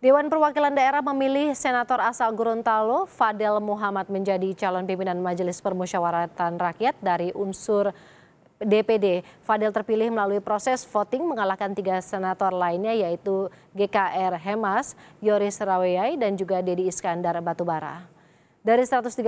Dewan Perwakilan Daerah memilih Senator asal Gorontalo, Fadel Muhammad menjadi calon pimpinan Majelis Permusyawaratan Rakyat dari unsur DPD. Fadel terpilih melalui proses voting mengalahkan tiga senator lainnya yaitu GKR Hemas, Yoris Raweyai, dan juga Dedi Iskandar Batubara. Dari 136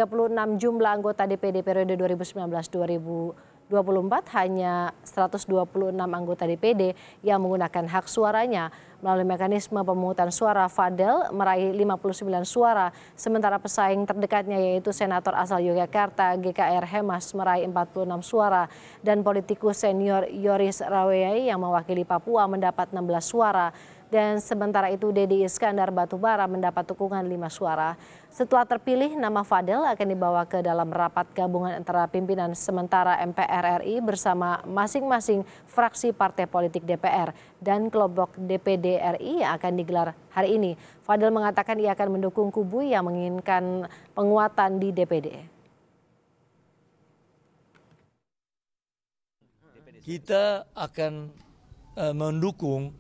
jumlah anggota DPD periode 2019 2020 2024 hanya 126 anggota DPD yang menggunakan hak suaranya. Melalui mekanisme pemungutan suara, Fadel meraih 59 suara, sementara pesaing terdekatnya yaitu Senator asal Yogyakarta GKR Hemas meraih 46 suara dan politikus senior Yoris Raweyai yang mewakili Papua mendapat 16 suara. Dan sementara itu Dedi Iskandar Batubara mendapat dukungan lima suara. Setelah terpilih, nama Fadel akan dibawa ke dalam rapat gabungan antara pimpinan sementara MPR RI bersama masing-masing fraksi partai politik DPR dan kelompok DPD RI yang akan digelar hari ini. Fadel mengatakan ia akan mendukung kubu yang menginginkan penguatan di DPD. kita akan eh, mendukung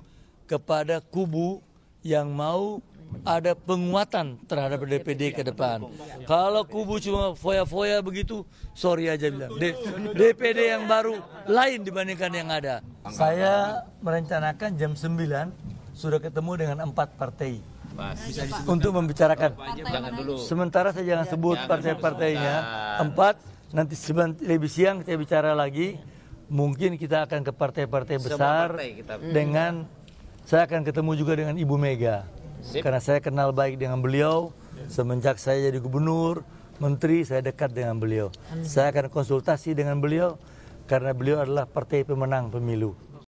kepada kubu yang mau ada penguatan terhadap DPD ke depan. Ya. Kalau kubu cuma foya-foya begitu, sorry aja bilang. D DPD yang baru lain dibandingkan yang ada. Saya merencanakan jam 9 sudah ketemu dengan empat partai. Untuk membicarakan. Sementara saya jangan sebut partai-partainya. Empat, nanti lebih siang kita bicara lagi. Mungkin kita akan ke partai-partai besar hmm. dengan saya akan ketemu juga dengan Ibu Mega. Sip. Karena saya kenal baik dengan beliau semenjak saya jadi gubernur, menteri, saya dekat dengan beliau. Saya akan konsultasi dengan beliau karena beliau adalah partai pemenang pemilu.